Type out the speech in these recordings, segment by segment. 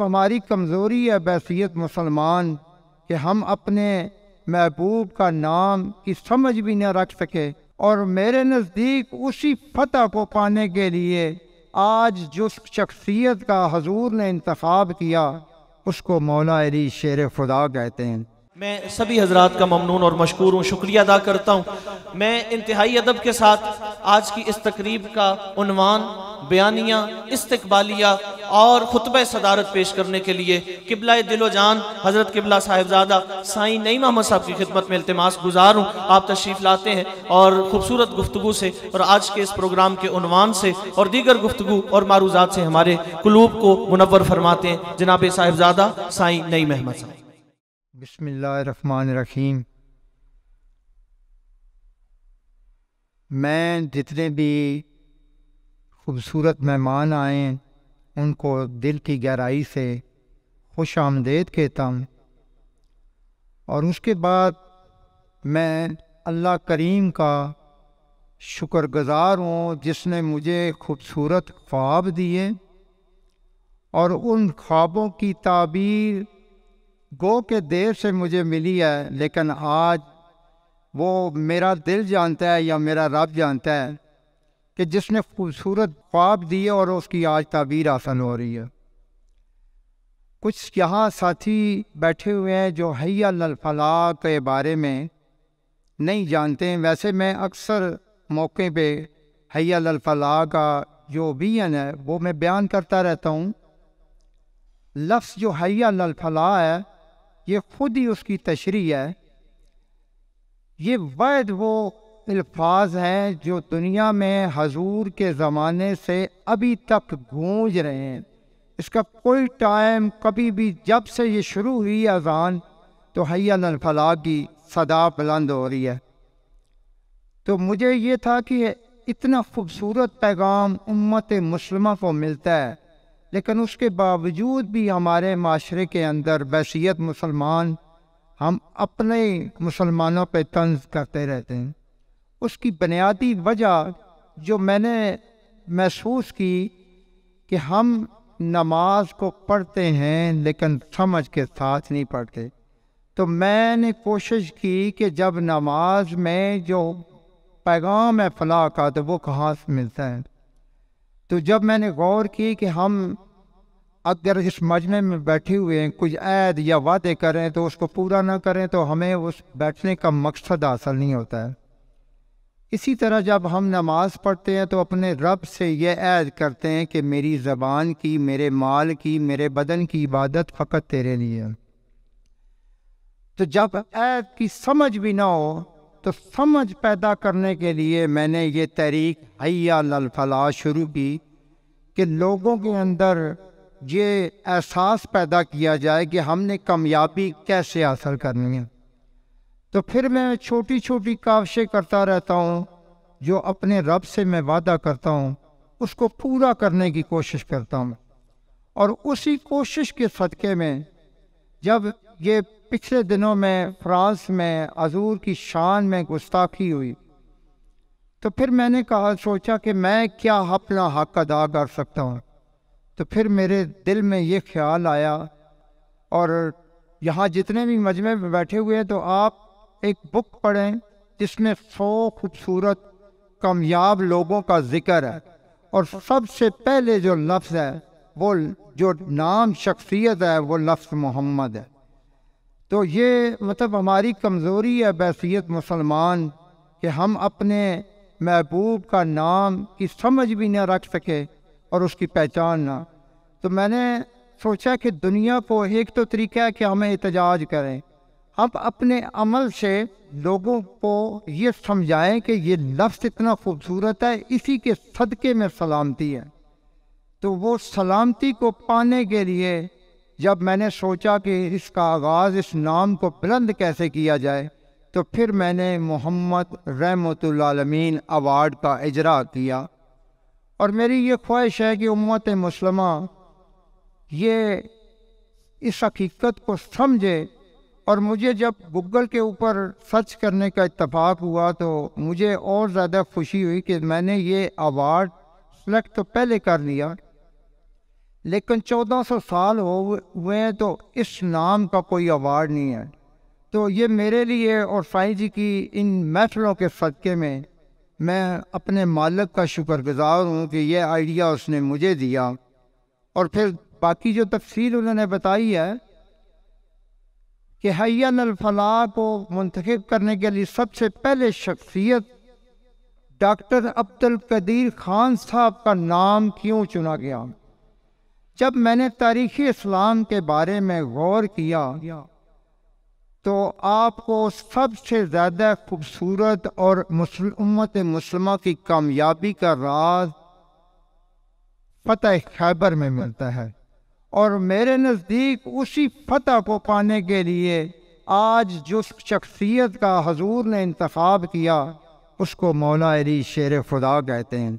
हमारी कमज़ोरी है बैसीत मुसलमान कि हम अपने महबूब का नाम की समझ भी न रख सके और मेरे नज़दीक उसी फतह को पाने के लिए आज जिस शख्सियत का हजूर ने इंतखब किया उसको मौला अली शेर खुदा कहते हैं मैं सभी हजरात का ममनून और मशहूर हूँ शुक्रिया अदा करता हूँ मैं इंतहाई अदब के साथ आज की इस तकरीब का उनवान बयानिया इस्तबालिया और खुतब सदारत पेश करने के लिए किबला दिलो जान हज़रत किबला साहेबजादा साई नई मोहम्मद साहब की खिदमत में अल्तमास गुजार हूँ आप तशरीफ़ लाते हैं और ख़ूबसूरत गुफ्तु से और आज के इस प्रोग्राम के अनवान से और दीगर गुफ्तु और मारूजात से हमारे कुलूब को मुनवर फरमाते हैं जनाब साहेबजादा साई नई मोहम्मद साहब बसमिल्लर रहीम मैं जितने भी खूबसूरत मेहमान आए उनको दिल की गहराई से खुश आमदेद कहता हूँ और उसके बाद मैं अल्लाह करीम का शुक्रगुज़ार हूँ जिसने मुझे खूबसूरत ख्वाब दिए और उन ख्वाबों की ताबीर गो के देर से मुझे मिली है लेकिन आज वो मेरा दिल जानता है या मेरा रब जानता है कि जिसने खूबसूरत ख्वाब दिए और उसकी आज ताबीर आसन हो रही है कुछ यहाँ साथी बैठे हुए हैं जो हैया फला के बारे में नहीं जानते हैं वैसे मैं अक्सर मौके पे हैया फला का जो बीन है वो मैं बयान करता रहता हूँ लफ्ज़ जो हैया फला है ये ख़ुद ही उसकी तशरी है ये वैद वो अल्फाज हैं जो दुनिया में हजूर के ज़माने से अभी तक गूंज रहे हैं इसका कोई टाइम कभी भी जब से ये शुरू हुई अजान तो हैया फला की सदा बुलंद हो रही है तो मुझे ये था कि इतना खूबसूरत पैगाम उम्मत मुसलम को मिलता है लेकिन उसके बावजूद भी हमारे माशरे के अंदर बैसीत मुसलमान हम अपने मुसलमानों पर तंज करते रहते हैं उसकी बुनियादी वजह जो मैंने महसूस की कि हम नमाज को पढ़ते हैं लेकिन समझ के साथ नहीं पढ़ते तो मैंने कोशिश की कि जब नमाज में जो पैगाम है फलाह का तो वो कहाँ से मिलता है तो जब मैंने गौर की कि हम अगर इस मजमे में बैठे हुए हैं कुछ ऐद या वादे करें तो उसको पूरा ना करें तो हमें उस बैठने का मकसद हासिल नहीं होता है इसी तरह जब हम नमाज़ पढ़ते हैं तो अपने रब से यह ऐद करते हैं कि मेरी ज़बान की मेरे माल की मेरे बदन की इबादत फ़कत तेरे लिए तो जब ऐद की समझ भी ना हो तो समझ पैदा करने के लिए मैंने ये तहरीक हया शुरू की कि लोगों के अंदर ये एहसास पैदा किया जाए कि हमने कामयाबी कैसे हासिल करनी है तो फिर मैं छोटी छोटी काविशें करता रहता हूँ जो अपने रब से मैं वादा करता हूँ उसको पूरा करने की कोशिश करता हूँ और उसी कोशिश के सदक़े में जब ये पिछले दिनों में फ्रांस में अजूर की शान में गुस्ताखी हुई तो फिर मैंने कहा सोचा कि मैं क्या अपना हक अदा कर सकता हूँ तो फिर मेरे दिल में ये ख्याल आया और यहाँ जितने भी मजमे में बैठे हुए हैं तो आप एक बुक पढ़ें जिसमें सौ खूबसूरत कामयाब लोगों का जिक्र है और सबसे पहले जो लफ्ज़ है वो जो नाम शख्सियत है वो लफ्ज़ मोहम्मद है तो ये मतलब हमारी कमज़ोरी है बैसीत मुसलमान कि हम अपने महबूब का नाम की समझ भी ना रख सके और उसकी पहचान ना तो मैंने सोचा कि दुनिया को एक तो तरीका है कि हमें एहतजाज करें अब अपने अमल से लोगों को ये समझाएं कि ये लफ्ज़ इतना खूबसूरत है इसी के सदक़े में सलामती है तो वो सलामती को पाने के लिए जब मैंने सोचा कि इसका आगाज़ इस नाम को बुलंद कैसे किया जाए तो फिर मैंने मोहम्मद रहमतमीन अवार्ड का इजरा किया और मेरी ये ख्वाहिश है कि उम्मत मुसलमा ये इस हकीकत को समझे और मुझे जब गूगल के ऊपर सर्च करने का इतफाक़ हुआ तो मुझे और ज़्यादा खुशी हुई कि मैंने ये अवार्ड सेलेक्ट तो पहले कर लिया लेकिन 1400 साल हो हुए हैं तो इस नाम का कोई अवार्ड नहीं है तो ये मेरे लिए और साई जी की इन महफलों के सदक़े में मैं अपने मालिक का शुक्रगुजार हूँ कि यह आइडिया उसने मुझे दिया और फिर बाकी जो तफसील उन्होंने बताई है कि हयान अलफला को मंतखब करने के लिए सबसे पहले शख्सियत डॉक्टर अब्दुल कदीर खान साहब का नाम क्यों चुना गया जब मैंने तारीखी इस्लाम के बारे में गौर किया तो आपको सबसे ज़्यादा खूबसूरत और उम्मत मुसलमा की कामयाबी का राज फ़तह खैबर में मिलता है और मेरे नज़दीक उसी फतह को पाने के लिए आज जिस शख्सियत का हजूर ने इंतखब किया उसको मौला अली शेर खुदा कहते हैं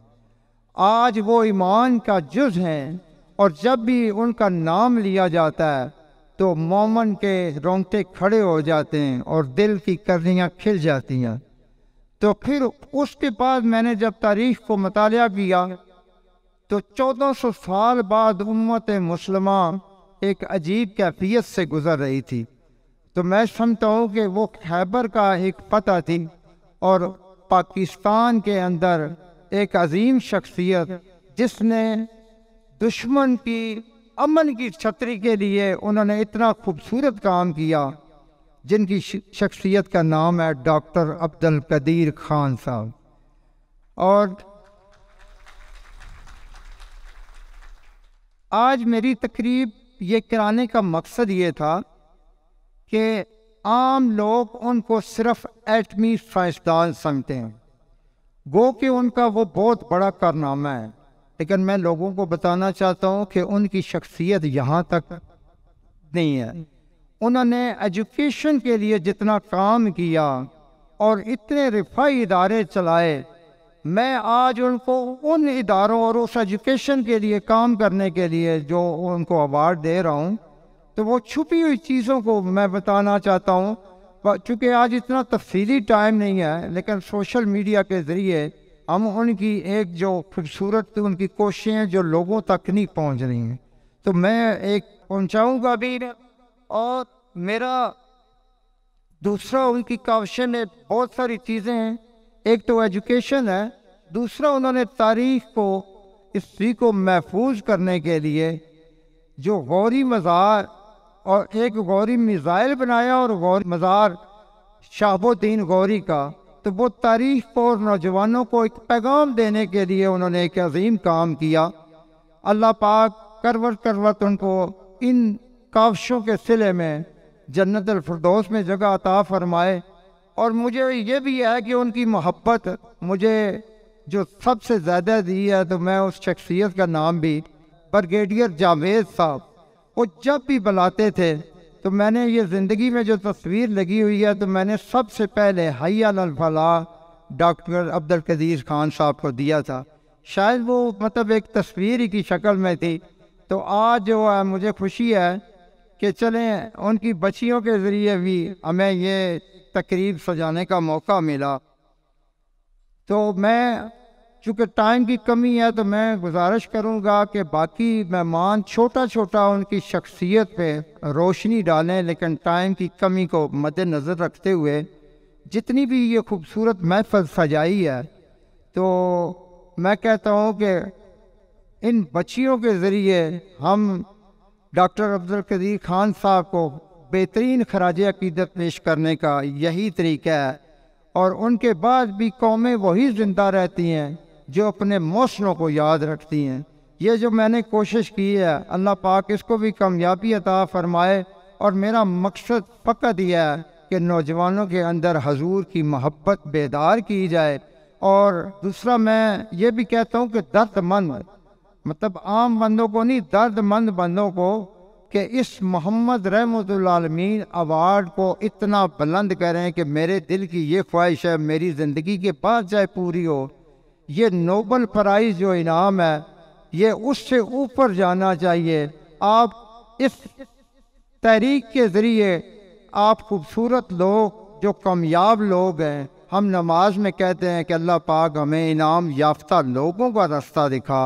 आज वो ईमान का जुज़ हैं और जब भी उनका नाम लिया जाता है तो मोमन के रोंगटे खड़े हो जाते हैं और दिल की करनियाँ खिल जाती हैं तो फिर उसके बाद मैंने जब तारीख को मताल किया तो 1400 साल बाद उम्मत मुसलमान एक अजीब कैफियत से गुज़र रही थी तो मैं समझता हूँ कि वो खैबर का एक पता थी और पाकिस्तान के अंदर एक अजीम शख्सियत जिसने दुश्मन की अमन की छतरी के लिए उन्होंने इतना खूबसूरत काम किया जिनकी शख्सियत का नाम है डॉक्टर अब्दुल कदीर खान साहब और आज मेरी तकरीब ये कराने का मकसद ये था कि आम लोग उनको सिर्फ एटमी साइंसदान समझते हैं गो कि उनका वो बहुत बड़ा कारनामा है लेकिन मैं लोगों को बताना चाहता हूँ कि उनकी शख्सियत यहाँ तक नहीं है उन्होंने एजुकेशन के लिए जितना काम किया और इतने रिफाई इदारे चलाए मैं आज उनको उन इदारों और उस एजुकेशन के लिए काम करने के लिए जो उनको अवार्ड दे रहा हूँ तो वो छुपी हुई चीज़ों को मैं बताना चाहता हूँ चूँकि आज इतना तफसीली टाइम नहीं है लेकिन सोशल मीडिया के ज़रिए हम उनकी एक जो खूबसूरत उनकी कोशिशें जो लोगों तक नहीं पहुँच रही हैं तो मैं एक पहुँचाऊँगा भी और मेरा दूसरा उनकी कावशन है बहुत सारी चीज़ें हैं एक तो एजुकेशन है दूसरा उन्होंने तारीख को इसी को महफूज करने के लिए जो गौरी मज़ार और एक गौरी मिज़ाइल बनाया और गौरी मज़ार शाहबुद्दीन गौरी का तो वो तारीख को और नौजवानों को एक पैगाम देने के लिए उन्होंने एक अजीम काम किया अल्लाह पाक करवट करवट उनको इन काविशों के सिले में जन्नत अलफरदौस में जगह अता फरमाए और मुझे ये भी है कि उनकी मोहब्बत मुझे जो सबसे ज़्यादा दी है तो मैं उस शख्सियत का नाम भी ब्रिगेडियर जावेद साहब वो जब भी बुलाते थे तो मैंने ये ज़िंदगी में जो तस्वीर लगी हुई है तो मैंने सबसे पहले हयालफला डॉक्टर अब्दुल कदीर खान साहब को दिया था शायद वो मतलब एक तस्वीर ही की शक्ल में थी तो आज जो है मुझे खुशी है कि चलें उनकी बच्चियों के ज़रिए भी हमें ये तकरीब सजाने का मौका मिला तो मैं चूँकि टाइम की कमी है तो मैं गुजारिश करूँगा कि बाकी मेहमान छोटा छोटा उनकी शख्सियत पे रोशनी डालें लेकिन टाइम की कमी को मद्नज़र रखते हुए जितनी भी ये खूबसूरत महफल सजाई है तो मैं कहता हूँ कि इन बच्चियों के ज़रिए हम डॉक्टर अब्दुल कदीर खान साहब को बेहतरीन खराज अकीदत पेश करने का यही तरीका है और उनके बाद भी कौमें वही जिंदा रहती हैं जो अपने मौसलों को याद रखती हैं ये जो मैंने कोशिश की है अल्लाह पाक इसको भी कामयाबी अता फरमाए और मेरा मकसद पक्का यह है कि नौजवानों के अंदर हजूर की मोहब्बत बेदार की जाए और दूसरा मैं ये भी कहता हूँ कि दर्दमंद मतलब आम बंदों को नहीं दर्दमंद बंदों को कि इस मोहम्मद रहमतमीन अवार्ड को इतना बुलंद करें कि मेरे दिल की ये ख्वाहिश है मेरी ज़िंदगी के पास जाए पूरी हो ये नोबल प्राइज़ जो इनाम है ये उससे ऊपर जाना चाहिए आप इस तहरीक के ज़रिए आप खूबसूरत लोग जो कामयाब लोग हैं हम नमाज में कहते हैं कि अल्लाह पाक हमें इनाम याफ्ता लोगों का रास्ता दिखा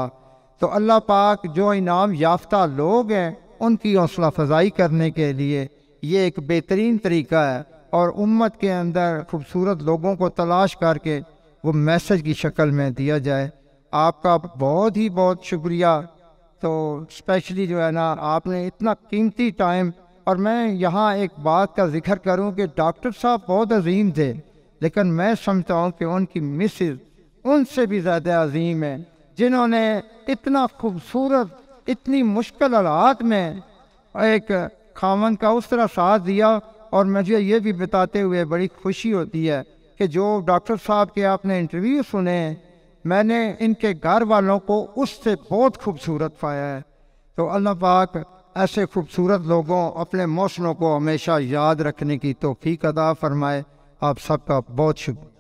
तो अल्लाह पाक जो इनाम याफ्ता लोग हैं उनकी हौसला अफजाई करने के लिए ये एक बेहतरीन तरीका है और उम्मत के अंदर खूबसूरत लोगों को तलाश करके वो मैसेज की शक्ल में दिया जाए आपका बहुत ही बहुत शुक्रिया तो स्पेशली जो है ना आपने इतना कीमती टाइम और मैं यहाँ एक बात का जिक्र करूँ कि डॉक्टर साहब बहुत अजीम थे लेकिन मैं समझता हूँ कि उनकी मिसिज उनसे भी ज़्यादा अजीम है जिन्होंने इतना खूबसूरत इतनी मुश्किल हालात में एक खामन का उस तरह साथ दिया और मुझे ये भी बताते हुए बड़ी खुशी होती है कि जो डॉक्टर साहब के आपने इंटरव्यू सुने मैंने इनके घर वालों को उससे बहुत खूबसूरत पाया है तो अल्लाह पाक ऐसे खूबसूरत लोगों अपने मौसमों को हमेशा याद रखने की तोफ़ी अदा फ़रमाए आप सबका बहुत शुक्रिया